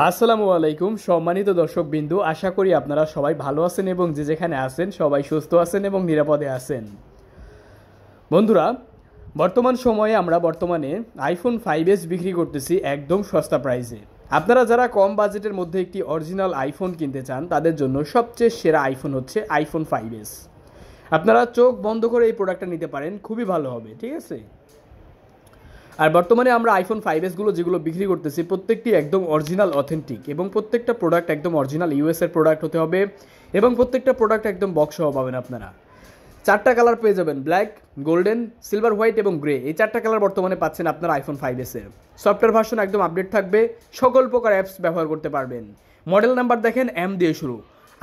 আসসালামু আলাইকুম সম্মানিত দর্শক বিন্দু আশা করি আপনারা সবাই ভালো আছেন এবং যে যেখানে আছেন সবাই সুস্থ আছেন এবং নিরাপদে আছেন বন্ধুরা বর্তমান সময়ে আমরা বর্তমানে আইফোন ফাইভ এস বিক্রি করতেছি একদম সস্তা প্রাইসে আপনারা যারা কম বাজেটের মধ্যে একটি অরিজিনাল আইফোন কিনতে চান তাদের জন্য সবচেয়ে সেরা আইফোন হচ্ছে আইফোন ফাইভ এস আপনারা চোখ বন্ধ করে এই প্রোডাক্টটা নিতে পারেন খুবই ভালো হবে ঠিক আছে আর বর্তমানে আমরা আইফোন ফাইভ এসগুলো যেগুলো বিক্রি করতেছি প্রত্যেকটি একদম অরিজিনাল অথেন্টিক এবং প্রত্যেকটা প্রোডাক্ট একদম অরিজিনাল ইউএসের প্রোডাক্ট হতে হবে এবং প্রত্যেকটা প্রোডাক্ট একদম বক্স হওয়া পাবেন আপনারা চারটা কালার পেয়ে যাবেন ব্ল্যাক গোল্ডেন সিলভার হোয়াইট এবং গ্রে এই চারটা কালার বর্তমানে পাচ্ছেন আপনার আইফোন ফাইভ এসের সফটওয়্যার ভার্সন একদম আপডেট থাকবে সকল প্রকার অ্যাপস ব্যবহার করতে পারবেন মডেল নাম্বার দেখেন এম দিয়ে শুরু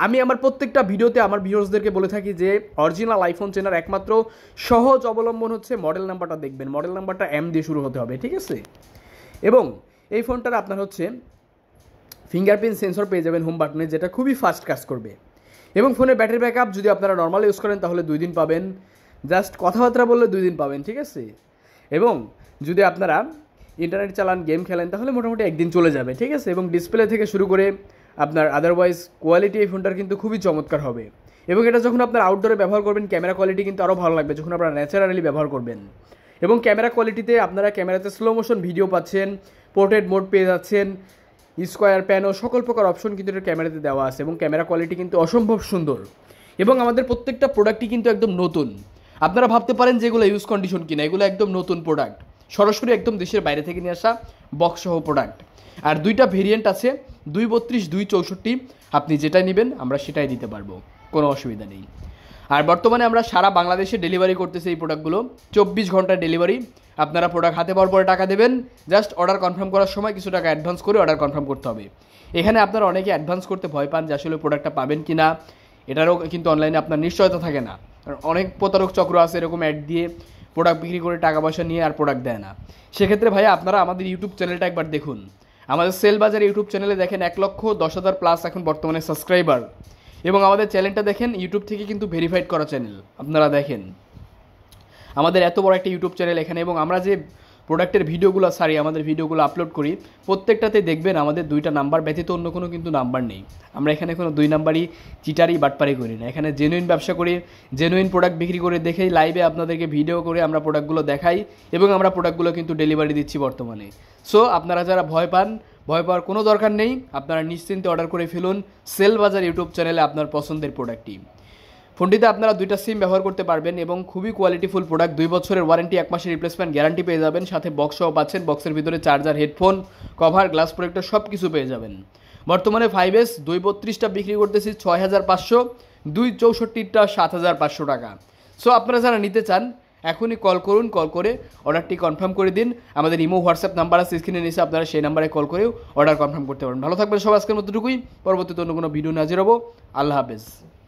আমি আমার প্রত্যেকটা ভিডিওতে আমার ভিউয়ার্সদেরকে বলে থাকি যে অরিজিনাল আইফোন চেনার একমাত্র সহজ অবলম্বন হচ্ছে মডেল নাম্বারটা দেখবেন মডেল নাম্বারটা এম দিয়ে শুরু হতে হবে ঠিক আছে এবং এই ফোনটার আপনার হচ্ছে ফিঙ্গারপ্রিন্ট সেন্সর পেয়ে যাবেন হোম বাটনে যেটা খুবই ফাস্ট কাজ করবে এবং ফোনের ব্যাটারি ব্যাকআপ যদি আপনারা নর্মাল ইউজ করেন তাহলে দুই দিন পাবেন জাস্ট কথাবার্তা বললে দুই দিন পাবেন ঠিক আছে এবং যদি আপনারা ইন্টারনেট চালান গেম খেলেন তাহলে মোটামুটি একদিন চলে যাবে ঠিক আছে এবং ডিসপ্লে থেকে শুরু করে আপনার আদারওয়াইজ কোয়ালিটি এই ফোনটার কিন্তু খুবই চমৎকার হবে এবং এটা যখন আপনার আউটডোরে ব্যবহার করবেন ক্যামেরা কোয়ালিটি কিন্তু আরও ভালো লাগবে যখন আপনারা ন্যাচারালি ব্যবহার করবেন এবং ক্যামেরা কোয়ালিটিতে আপনারা ক্যামেরাতে স্লো মোশন ভিডিও পাচ্ছেন পোর্ট্রেট মোড পেয়ে যাচ্ছেন স্কোয়ার প্যানও সকল প্রকার অপশন কিন্তু এটা ক্যামেরাতে দেওয়া আছে এবং ক্যামেরা কোয়ালিটি কিন্তু অসম্ভব সুন্দর এবং আমাদের প্রত্যেকটা প্রোডাক্টই কিন্তু একদম নতুন আপনারা ভাবতে পারেন যে এগুলো ইউজ কন্ডিশন কিনা এগুলো একদম নতুন প্রোডাক্ট সরাসরি একদম দেশের বাইরে থেকে নিয়ে আসা বক্সসহ প্রোডাক্ট আর দুইটা ভেরিয়েন্ট আছে দুই বত্রিশ দুই চৌষট্টি আপনি যেটাই নেবেন আমরা সেটাই দিতে পারবো কোনো অসুবিধা নেই আর বর্তমানে আমরা সারা বাংলাদেশে ডেলিভারি করতেছি এই প্রোডাক্টগুলো চব্বিশ ঘন্টা ডেলিভারি আপনারা প্রোডাক্ট হাতে পাওয়ার পরে টাকা দেবেন জাস্ট অর্ডার কনফার্ম করার সময় কিছু টাকা অ্যাডভান্স করে অর্ডার কনফার্ম করতে হবে এখানে আপনারা অনেকে অ্যাডভান্স করতে ভয় পান যে আসলে প্রোডাক্টটা পাবেন কি না এটারও কিন্তু অনলাইনে আপনার নিশ্চয়তা থাকে না অনেক প্রতারক চক্র আছে এরকম অ্যাড দিয়ে প্রোডাক্ট বিক্রি করে টাকা পয়সা নিয়ে আর প্রোডাক্ট দেয় না সেক্ষেত্রে ভাই আপনারা আমাদের ইউটিউব চ্যানেলটা একবার দেখুন আমাদের সেল বাজার ইউটিউব চ্যানেলে দেখেন এক লক্ষ দশ হাজার প্লাস এখন বর্তমানে সাবস্ক্রাইবার এবং আমাদের চ্যানেলটা দেখেন ইউটিউব থেকে কিন্তু ভেরিফাইড করা চ্যানেল আপনারা দেখেন আমাদের এত বড় একটা ইউটিউব চ্যানেল এখানে এবং আমরা যে প্রোডাক্টের ভিডিওগুলো সারি আমাদের ভিডিওগুলো আপলোড করি প্রত্যেকটাতে দেখবেন আমাদের দুইটা নাম্বার ব্যতীত অন্য কোনো কিন্তু নাম্বার নেই আমরা এখানে কোনো দুই নাম্বারই চিটারি বাটপারি করি না এখানে জেনুইন ব্যবসা করি জেনুইন প্রোডাক্ট বিক্রি করে দেখেই লাইভে আপনাদেরকে ভিডিও করে আমরা প্রোডাক্টগুলো দেখাই এবং আমরা প্রোডাক্টগুলো কিন্তু ডেলিভারি দিচ্ছি বর্তমানে সো আপনারা যারা ভয় পান ভয় পাওয়ার কোনো দরকার নেই আপনারা নিশ্চিন্তে অর্ডার করে ফেলুন সেল বাজার ইউটিউব চ্যানেলে আপনার পছন্দের প্রোডাক্টটি ফোনটিতে আপনারা দুইটা সিম ব্যবহার করতে পারবেন এবং খুবই কোয়ালিটি ফুল প্রোডাক্ট দুই বছরের ওয়ারেন্টি এক মাসের রিপ্লেসমেন্ট গ্যারান্টি পেয়ে যাবেন সাথে বক্সও পাচ্ছেন বক্সের ভিতরে charger headphone cover glass protector সব কিছু পেয়ে যাবেন বর্তমানে ফাইভ এস দুই বত্রিশটা বিক্রি করতেছি ছয় হাজার পাঁচশো দুই চৌষট্টিটা সাত হাজার পাঁচশো টাকা সো আপনারা যারা নিতে চান এখনই কল করুন কল করে অর্ডারটি কনফার্ম করে দিন আমাদের ইমো হোয়াটসঅ্যাপ নাম্বার আছে স্ক্রিনে নিয়েছে আপনারা সেই নাম্বারে কল করেও অর্ডার কনফার্ম করতে পারেন ভালো থাকবেন সব আজকের মতোটুকুই পরবর্তীতে অন্য কোনো ভিডিও নাজির হবো আল্লাহ হাফেজ